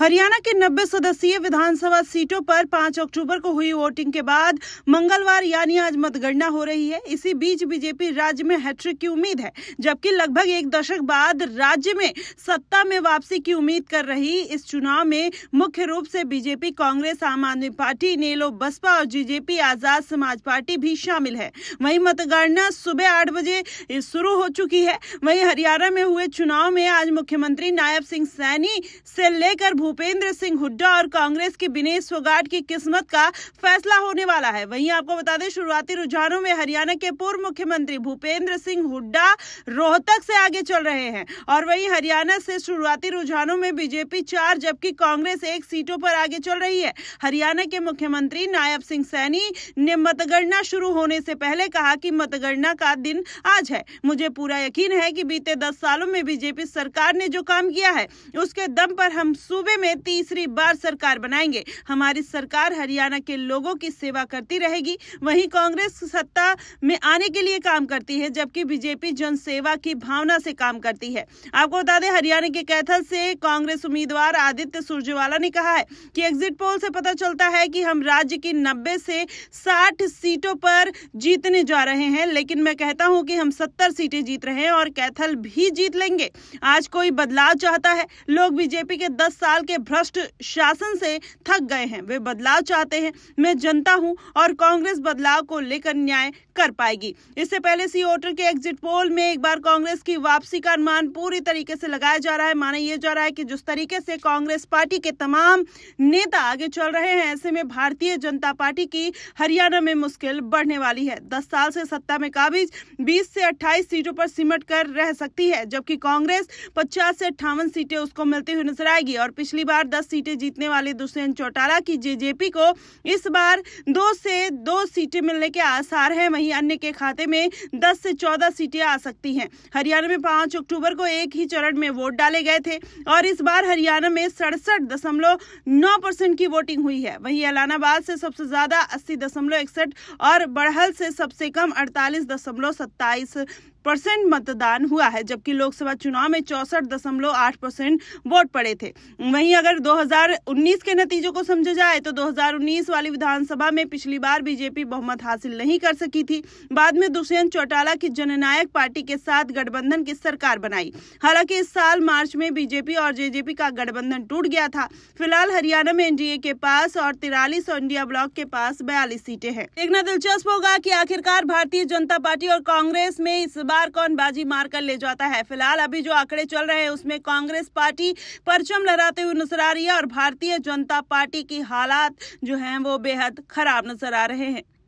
हरियाणा के 90 सदस्यीय विधानसभा सीटों पर 5 अक्टूबर को हुई वोटिंग के बाद मंगलवार यानी आज मतगणना हो रही है इसी बीच बीजेपी राज्य में हैट्रिक की उम्मीद है जबकि लगभग एक दशक बाद राज्य में सत्ता में वापसी की उम्मीद कर रही इस चुनाव में मुख्य रूप से बीजेपी कांग्रेस आम आदमी पार्टी नेलो बसपा और बीजेपी आजाद समाज पार्टी भी शामिल है वही मतगणना सुबह आठ बजे शुरू हो चुकी है वही हरियाणा में हुए चुनाव में आज मुख्यमंत्री नायब सिंह सैनी से लेकर भूपेंद्र सिंह हुड्डा और कांग्रेस के विनेश फोगाट की किस्मत का फैसला होने वाला है वहीं आपको बता दें शुरुआती रुझानों में हरियाणा के पूर्व मुख्यमंत्री भूपेंद्र सिंह हुड्डा रोहतक से आगे चल रहे हैं और वहीं हरियाणा से शुरुआती रुझानों में बीजेपी चार जबकि कांग्रेस एक सीटों पर आगे चल रही है हरियाणा के मुख्यमंत्री नायब सिंह सैनी ने मतगणना शुरू होने से पहले कहा कि मतगणना का दिन आज है मुझे पूरा यकीन है कि बीते दस सालों में बीजेपी सरकार ने जो काम किया है उसके दम पर हम सूबे में तीसरी बार सरकार बनाएंगे हमारी सरकार हरियाणा के लोगों की सेवा करती रहेगी वहीं कांग्रेस सत्ता में आने के लिए काम करती है जबकि बीजेपी जनसेवा की भावना से काम करती है आपको बता दें हरियाणा के कैथल से कांग्रेस उम्मीदवार आदित्य सुरजेवाला ने कहा है कि एग्जिट पोल से पता चलता है कि हम राज्य की नब्बे से साठ सीटों पर जीतने जा रहे हैं लेकिन मैं कहता हूं कि हम सत्तर सीटें जीत रहे हैं और कैथल भी जीत लेंगे आज कोई बदलाव चाहता है लोग बीजेपी के दस साल के भ्रष्ट शासन से थक गए हैं वे बदलाव चाहते हैं मैं जनता हूं और कांग्रेस बदलाव को लेकर न्याय कर पाएगी इससे पहले सी ओटर के एग्जिट पोल में एक बार कांग्रेस की वापसी का अनुमान पूरी तरीके से लगाया जा रहा है माना यह जा रहा है कि जिस तरीके से कांग्रेस पार्टी के तमाम नेता आगे चल रहे हैं ऐसे में भारतीय जनता पार्टी की हरियाणा में मुश्किल बढ़ने वाली है दस साल से सत्ता में काबिज बीस से अट्ठाईस सीटों पर सिमट कर रह सकती है जबकि कांग्रेस पचास से अट्ठावन सीटें उसको मिलती हुई नजर आएगी और पिछली पिछली बार दस सीटें जीतने वाले दुष्यंत चौटाला की जेजेपी को इस बार दो से दो सीटें मिलने के आसार हैं वहीं अन्य के खाते में दस से चौदह सीटें आ सकती हैं हरियाणा में पाँच अक्टूबर को एक ही चरण में वोट डाले गए थे और इस बार हरियाणा में सड़सठ दशमलव नौ परसेंट की वोटिंग हुई है वहीं एलानाबाद से सबसे ज्यादा अस्सी दशमलव इकसठ और बड़हल से सबसे कम अड़तालीस दशमलव सत्ताईस परसेंट मतदान हुआ है जबकि लोकसभा चुनाव में चौसठ दशमलव आठ परसेंट वोट पड़े थे वहीं अगर 2019 के नतीजों को समझा जाए तो 2019 वाली विधानसभा में पिछली बार बीजेपी बहुमत हासिल नहीं कर सकी थी बाद में दुष्यंत चौटाला की जननायक पार्टी के साथ गठबंधन की सरकार बनाई हालांकि इस साल मार्च में बीजेपी और जेजेपी का गठबंधन टूट गया था फिलहाल हरियाणा में एनडीए के पास और तिरालीस और इंडिया ब्लॉक के पास बयालीस सीटें हैं देखना दिलचस्प होगा की आखिरकार भारतीय जनता पार्टी और कांग्रेस में इस बार कौन बाजी मारकर ले जाता है फिलहाल अभी जो आंकड़े चल रहे हैं उसमें कांग्रेस पार्टी परचम लहराते हुए नजर आ रही है और भारतीय जनता पार्टी की हालात जो है वो बेहद खराब नजर आ रहे हैं